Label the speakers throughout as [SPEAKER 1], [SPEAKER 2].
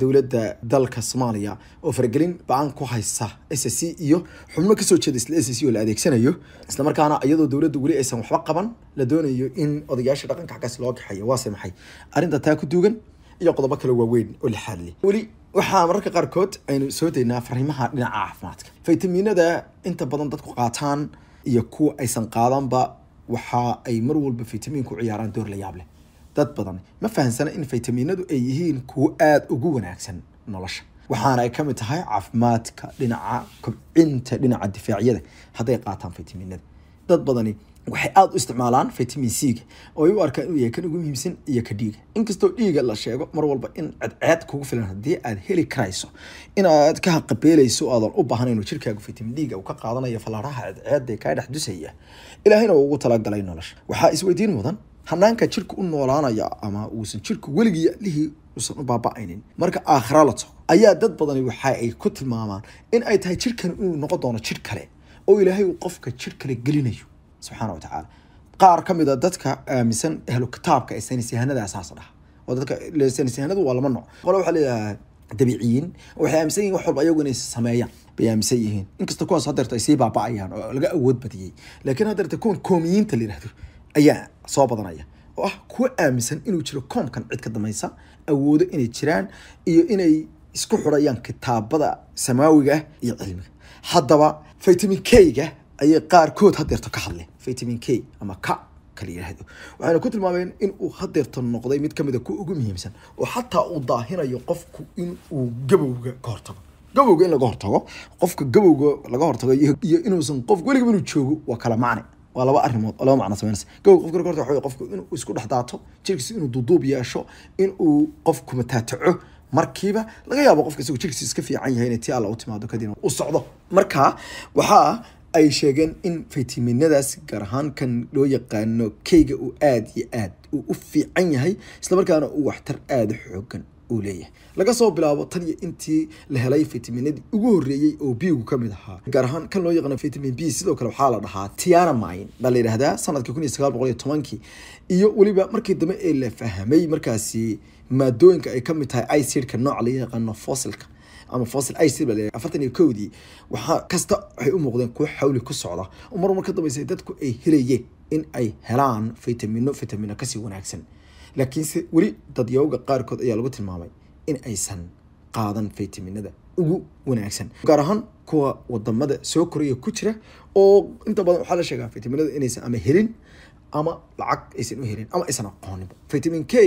[SPEAKER 1] dowladda dalka soomaaliya oo faragelin ba-aan ku haysa s c iyo xubno kasoo jeeda isla s c oo la adeegsanayo islamarkaana iyadoo dowladda weli aysan waxba qaban la doonayo in odayaasha dhaqanka xaggaas loo kaxeeyo waase maxay arrinta taa ku duugan iyo qodobo kale waaweyn oo la xaalilay weli waxaa mararka qaarkood aynu soo daynaa fariimaha dhinaca caafimaadka faytamiinada inta badan dadku qaataan iyo kuwa aysan qaadanba waxa ay mar walba faytamiin ciyaaraan door la yaableh dad badan ma fahansana in faytamiinadu ay yihiin kuwo aada ugu wanaagsan nolosha waxaana ay ka mid tahay caafimaadka dhinaca kobcinta dhinaca difaacyada hadday qaataan faytamiinada dad badani waxay aada u isticmaalaan vitamin c-ga oo ay u arkaan inuu yahay kan ugu muhiimsan iyo ka dhiiga inkastoo dhiiga la sheego mar walba in cadceed kugu filan haddii aad heli karayso inaad ka haqabeeleyso aadan u baahan inuu jirkaagu vitamin dhiiga uu ka qaadanayo falaaraha cadceeda kaa dhex dusaya ilaahayna uu ugu talagalay nolosha waxaa isweydiin mudan hanaanka jirka u noolaanaya ama uusan jirka weligii lihii uusan u baaba marka aakhira la tago ayaa dad badani waxa ay ku tilmaamaan in ay tahay jirkan inuu noqon doono jir kale oo ilaahay uu qofka jir kale gelinayo subxaana wa qaar ka mid a ah dadka aaminsan ahlu kitaabka ee saynisyahanada asaasa dhaha oo dadka saynisyahanadu waa lama nooc qole waxaa leeyahay dabiiciyiin waxay aaminsan yihin wax walba ayagu inay sameeyaan bay aaminsan yihiin inkasta kuwaas hadeerta ay sii baaba oo laga awood badiyey laakiin hadeerta kuwan koomiyiinta la yihahdo ayaa soo badanaya oo ah kuwa aaminsan inuu jiro koomkan cid ka dambaysa awoodo inay jiraan iyo inay isku xurayaan kitaabada samaawiga ah iyo cilmiga haddaba vitamin k-ga ayay qaarkood hadeerto ka hadleen vitamin k ama ka kala yidhaahdo waxayna ku tilmaameen in uu hadeerto noqday mid kamid a kuwa ugu muhiimsan oo xataa uu daahinayo qofku in uu gabowga ka hortago gabowga in laga hortago qofka gabowga laga hortago iyo inuusan qof weligiba inuu joogo waa kala macne waa laba arimood oo laba macno sameynaysa gow qofka horta waxa qofku inuu isku dhex daato jirkiisa inuu duduub yeesho inuu qofku mataataco markiiba laga yaabo qofka isagu jirkiisa iska fiican yahay inay tii alla u timaado kadibna u socdo marka waxaa ay sheegeen in faytaminadaas gaar ahaan kan loo yaqaano keyga uu aada iyo aad uu u fiican yahay islamarkaana uu waxtar aada xoogan uu leeyahay laga soo bilaabo tan iyo intii la helay fitaminadii ugu horreeyey oo biigu ka mid ahaa gaar ahaan kan loo yaqaano vitamin b sidoo kale waxaa la dhahaa tianamine baa la yidhaahdaa sanadka kun iyo sagaal boqol iyo tobankii iyo weliba markii dambe ee la fahmay markaasi maadooyinka ay ka mid tahay icidka nooca la yaqaano fossilka ama fossil icid baa afartan iyo kowdii waxaa kasta waxay u muuqdeen kuwa xawli ku socda oo marmar ka dambeysay dadku ay helayeen in ay helaan fitamino fitamino kasii wanaagsan laakiinse weli dadyooga qaarkood ayaa lagu tilmaamay in aysan qaadan faytaminada ugu wanaagsan gaar ahaan kuwa wadamada soo koreya ku jira oo inta badan waxaa la sheegaa faytaminada inaysan ama helin ama lacag aysan u helin ama aysan aqoonin faytamin k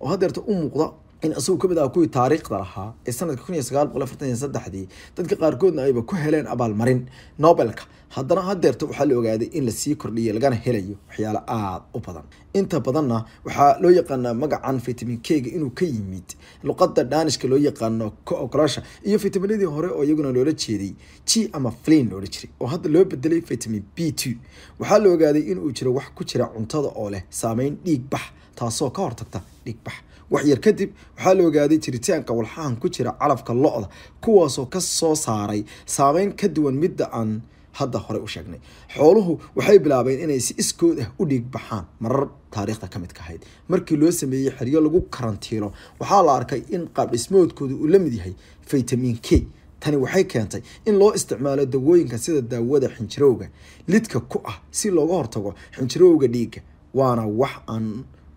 [SPEAKER 1] oo haddeerta u muuqda in isagu kamid ah kuwii taariikhda lahaa ee sanadka kun iyo sagaal boqol afartan iyo saddexdii dadka qaarkoodna ayba ku heleen abaalmarin nobelka haddana hadeerta waxaa la ogaaday in lasii kordhiyay lagana helayo waxyaalo aada u badan inta badanna waxaa loo yaqaanaa magacan vitamin k inuu ka yimid luqada dhaanishka loo yaqaano cooglasha iyo vitaminadii hore oo iyaguna loola jeeday g ama flin loola jiray oo hadda loo bedelay vitamin b t waxaa la ogaaday inuu jiro wax ku jira cuntada oo leh saameyn dhiig bax taasoo ka hortagta dhiigbax wax yar kadib waxaa la ogaaday jiritaanka walxahan ku jira calafka lo-da kuwaasoo kasoo saaray saameyn ka duwan midda aan hadda hore u sheegnay xooluhu waxay bilaabeen inay si iskood ah u dhiig baxaan marar taariikhda ka midka ahayd markii loo sameeyey xeryo lagu karantiilo waxaa la arkay in qaabdhismoodkooda uu la mid yahay vitamin k tani waxay keentay in loo isticmaalo dawooyinka sida daawada xinjirowga lidka ku ah si looga hortago xinjirowga dhiigga waana wax aan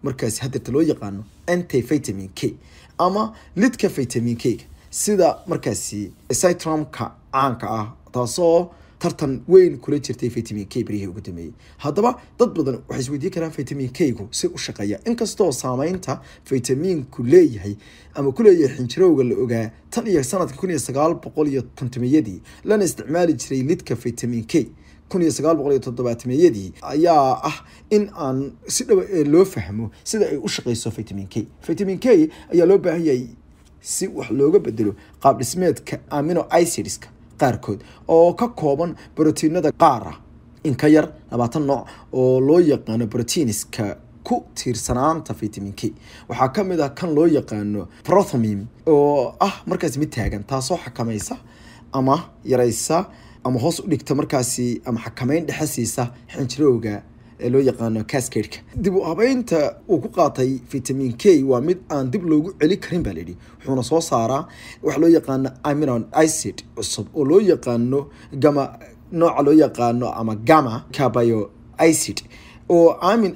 [SPEAKER 1] markaasi hadeerta loo yaqaano anti vitamin k ama lidka vitamin k sida markaasi citrumka caanka ah taasoo tartan weyn kula jirtay vitamin k barihii ugu dambeeyey haddaba dad badan waxay isweydiin karaan vitamin kgu si u shaqeeya inkastoo saameynta vitaminku leeyahay ama kuleeyahay xinjirowga la ogaa tan iyo sanadka kun iyo sagaal boqol iyo kontomiyadii lana isticmaali jiray lidka vitamin k kun sagaal boqol iyo ayaa ah in aan si ee eh, loo fahmo sida ay u shaqeyso vitamin k vitamin k ayaa loo baahan yahay si wax looga bedelo qaab dhismeedka amino icidska qaarkood oo ka kooban brotiinada qaara in ka yar labaatan nooc oo loo yaqaano brotiiniska ku tiirsanaanta vitamin k waxaa ka mid ah kan loo yaqaano prothomim oo ah markaas mid taagan taasoo xakamaysa ama yareysa ama hoos u dhigta markaasi ama xakamayn dhexe siisa xinjirowga ee loo yaqaano cascadeka dib u habeynta uu ku qaatay vitamin k waa mid aan dib loogu celi karin baa layidhi wuxuuna soo saaraa waxa loo yaqaano aminon icid cusub oo loo yaqaano gama nooca loo yaqaano ama gama cabayo icid oo amin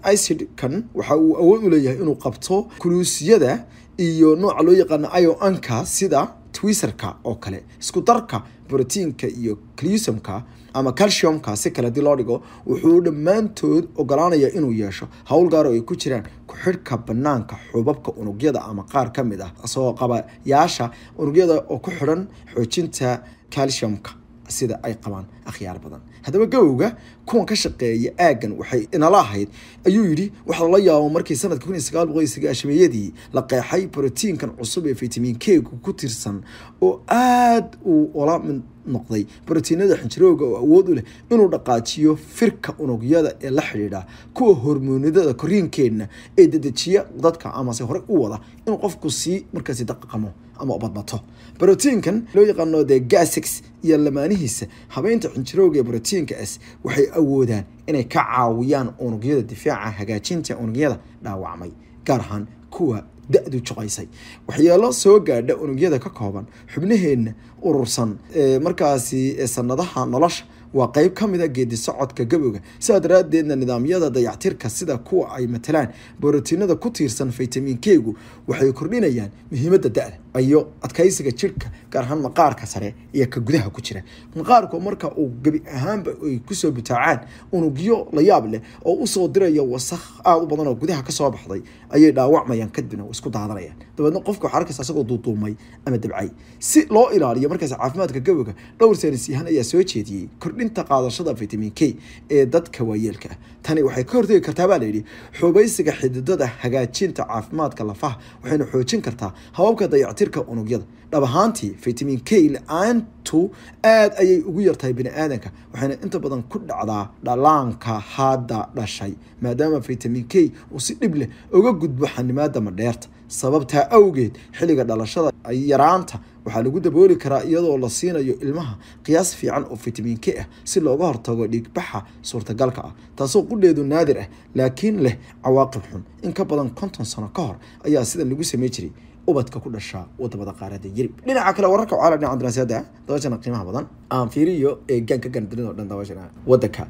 [SPEAKER 1] kan waxa uu awood u leeyahay inuu qabto kuluusiyada iyo nooca loo yaqaano ionka sida twiserka oo kale isku darka brotiinka iyo clisumka ama calciumka si kale hadii loo dhigo wuxuu dhammaantood ogolaanaya inuu yeesho howl gaar ah oo ay ku jiraan ku-xidhka banaanka xubabka unugyada ama qaar ka mid ah asagoo qabayaasha unugyada oo ku xidhan xoojinta calciumka sida ay qabaan akhyaar badan haddaba gowga kuwan ka shaqeeya aaggan waxay inala ahayd ayuu yidhi waxaa lala yaabo markii sanadka kun iyo sagaal boqol iyo sagaashameeyadii la qeexay brotiinkan cusub ee fitamin kegu ku tirsan oo aad uu ola mid noqday brotiinada xinjirooga oo awood u leh inuu dhaqaajiyo firka unugyada ee la xidhiidha kuwa hormoonidada koriinkeenna ee dedejiya dadka amase horey u wada inuu qofku sii markaasi daqaqamo ama ubadbato brotiinkan loo yaqaano dee gasex iyo lamaanihiisa habeynta xinjirowga ee brotiinka s waxay awoodaan inay ka caawiyaan unugyada difaaca hagaajinta unugyada dhaawacmay gaar ahaan kuwa da-du juqaysay waxyeelo soo gaadha unugyada ka kooban xubnaheenna urursan markaasi sannadaha nolosha waa qayb ka mid a ah geedi socodka gaboga sidaa daraadeedna nidaamyada dayactirka sida kuwa ay matalaan borotiinada ku tiirsan faytamin kegu waxay kordhinayaan muhiimada da-da iyo adkaysiga jidhka gaar ahaan maqaarka sare iyo ka gudaha ku jira maqaarku marka uu gebi ahaanba ay kusoo butaacaan unugyo layaab leh oo usoo diraya wasakh aada u badan oo gudaha kasoo baxday ayay dhaawacmayaan kadibna isku daadanayaan dabeedna qofka waxaa arkaysa isagoo duuduumay ama dabcay si loo ilaaliyo markaas caafimaadka gaboga dhowr saynis yahan ayaa soo jeediyey kordhi kordhinta qaadashada vitamin k ee dadka waayeelka ah tani waxay ka hortegi kartaa baa layidhi xubaysiga xididada hagaajinta caafimaadka lafaha waxayna xoojin kartaa hababka dayactirka unugyada dhab ahaantii vitamin k la-aantu aada ayay ugu yartahay bini aadanka waxayna inta badan ku dhacdaa dhalaanka hadda dhashay maadaama vitamin k uu si dhib leh uga gudbo xanimaada madheerta sababtaa awgeed xilliga dhalashada yaraanta waxaa lagu dabooli karaa iyadoo la siinayo ilmaha qiyaas fiican oo fitamiin k ah si looga hortago dhiigbaxa suurtagalka ah taasoo qudheedu naadir ah laakiin leh cawaaqib xun in ka badan konton sano ka hor ayaa sidan lagu samey jiray ubadka ku dhashaa wadamada qaarada yirib dhinaca kale wararka wacala dhinaca daraasiyada dabashana qiimaha badan aan fiiriyo eegaan ka gandarin oo dhan dabashana wadanka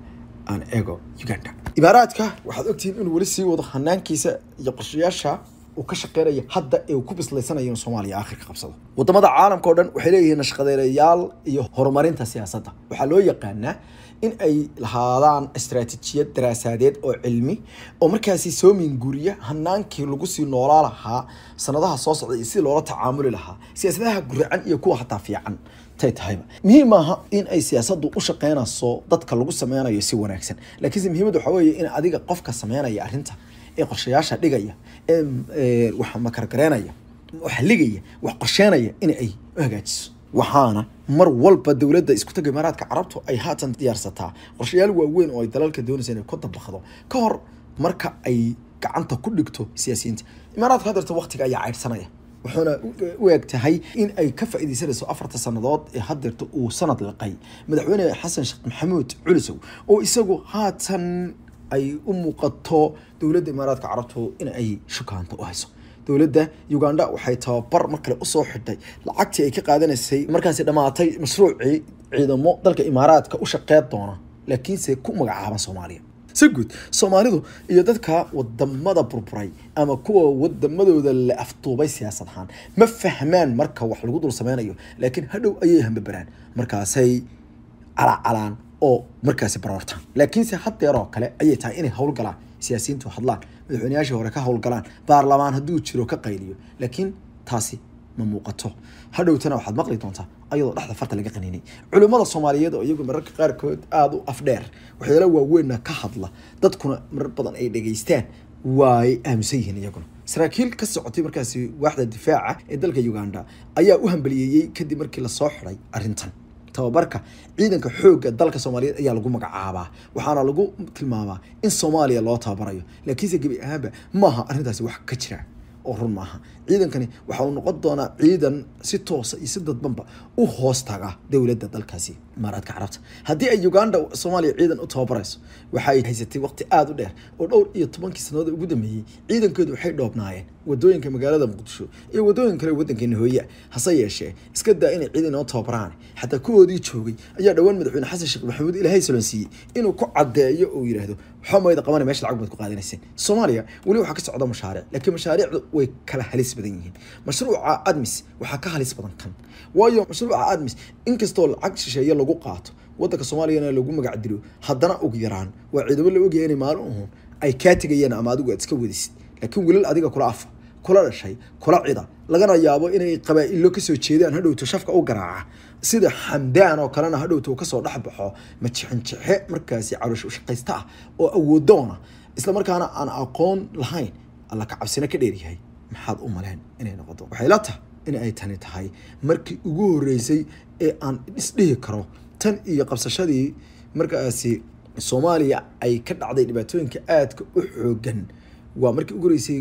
[SPEAKER 1] aan eego uganda ibaaraadka waxaad ogtihiin inuu weli sii wado hanaankiisa iyo qorshayaasha uu ka shaqeynaya hadda ee uu ku bislaysanayo in soomaaliya aakhirka qabsado waddamada caalamka oo dhan waxay leeyihiin shaqadeereyaal iyo horumarinta siyaasadda waxaa loo yaqaanaa in ay lahaadaan istaraatiijiyad daraasaadeed oo cilmi oo markaasi soo minguuriya hanaankii lagu sii noolaa lahaa sanadaha soo socday iyo sidii loola tacaamuli lahaa siyaasadaha guracan iyo kuwa hataa fiican tay tahayba muhiim maaha in ay siyaasaddu u shaqeynayso dadka lagu sameynayo si wanaagsan laakiinse muhiimad waxaa weeye in adiga qofka sameynaya arrinta ee qorshayaasha dhigaya ee wax makargareynaya wax ligaya wax qorsheynaya in ay hagaajiso waxaana mar walba dowladda iskutaga imaaraadka carabtu ay haatan diyaarsataa qorshayaal waaweyn oo ay dalalka doonaysa inay ku dabaqdo ka hor marka ay gacanta ku dhigto siyaasiyiinta imaaraadka hadeerta waqtiga ayaa caydhsanaya wuxuuna u eg tahay in ay ka faa'iidaysanayso afarta sannadood ee hadirta uu sanad liqay madaxweyne xasan sheekh maxamuud culisow oo isagu haatan ay u muuqato dowladda imaaraadka carabtu inay shukaanta u hayso dowladda uganda waxay tababar mar kale usoo xidhay lacagtii ay ka qaadanaysay markaasi dhammaatay mashruucii ciidamo dalka imaaraadka u shaqeyn doona laakiinse ku magacaaban soomaaliya si guud soomaalidu iyo dadka wadamada burburay ama kuwa wadamadooda la afduubay siyaasad ahaan ma fahmaan marka wax lagu dul sameynayo laakiin hadhow ayay hambabaraan markaasay calaacalaan oo markaasi baroorta laakiinse had deer kale ayay tahay inay howlgalaan siyaasiyiintu hadlaan madaxweynayaashii hore ka howlgalaan baarlamaan hadduu jiro ka qayliyo laakiin taasi ma muuqato hadhowtana waxaad maqli doontaa ayadoo dhexda farta laga qaninay culimmada soomaaliyeed oo iyagu mararka qaarkood aada u afdheer waxyaala waaweynna ka hadla dadkuna marar badan ay dhegaystaan waay aaminsan yihiin iyaguna saraakiil ka socotay markaasi waaxda difaaca ee dalka uganda ayaa u hambaliyeeyey kadib markii lasoo xiday arrintan tababarka ciidanka xooga dalka soomaaliyeed ayaa lagu magacaabaa waxaana lagu tilmaamaa in soomaaliya loo tababarayo laakiinse gebi ahaanba maaha arintaasi wax ka jira oo run maaha ciidankani waxa uu noqon doonaa ciidan si toosa iyo si dadbanba u hoostaaga dowladda dalkaasi maaraadka carabta haddii ay uganda soomaaliya ciidan u tababarayso waxaay haysatay waqti aada u dheer oo dhowr iyo tobankii sannadood ugu dambeeyey ciidankeedu waxay dhoobnaayeen wadooyinka magaalada muqdisho iyo wadooyin kale wadankeena hooyaa hase yeeshee iska daa inay ciidan inoo tababaraan xataa kuwoodii joogay ayaa dhowaan madaxweyne xasan sheekh maxamuud ilaahay saloonsiiyey inuu ku cadeeyo oo yidhaahdo waxaa mayda qabana meesha lacag baad ku qaadanayseen soomaaliya weli waxaa ka socda mashaariic laakiin mashaariicdu way kala halis badan yihiin mashruuca admis waxaa ka halis badan kan waayo mashruuca admis inkastoo lacag shisheeye lagu lagu qaato wadanka soomaaliyana lagu magacdilo haddana og yaraan waa ciidamo la ogaya inay maalin uhun ay kaa tegayeen ama adigu aad iska wadisid laakiin wilal adiga kula afa kula dhashay kula cida lagana yaabo inay qabaa-illo kasoo jeedaan hadhowto shafka u garaaca sida xamdaan oo kalena hadhowto kasoo dhexbaxo majixinjixe markaasi caloosh ushaqaysta ah oo awoodoona islamarkaana aan aqoon lahayn alla kacabsina ka dheeryahay maxaad u maleen inay noqoto waxay la tahay in ay tani tahay markii ugu horreysay ee aan isdhihi karo tan iyo qabsashadii markaasi soomaaliya ay ka dhacday dhibaatooyinka aadka u xoogan waa markii ugu horeysay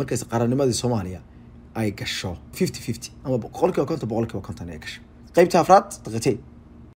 [SPEAKER 1] markaas qarannimadii soomaaliya ay gasho fifty fifty ama boqolkiiba konton boqolkiiba konton ay gasho qaybta afraad daqatee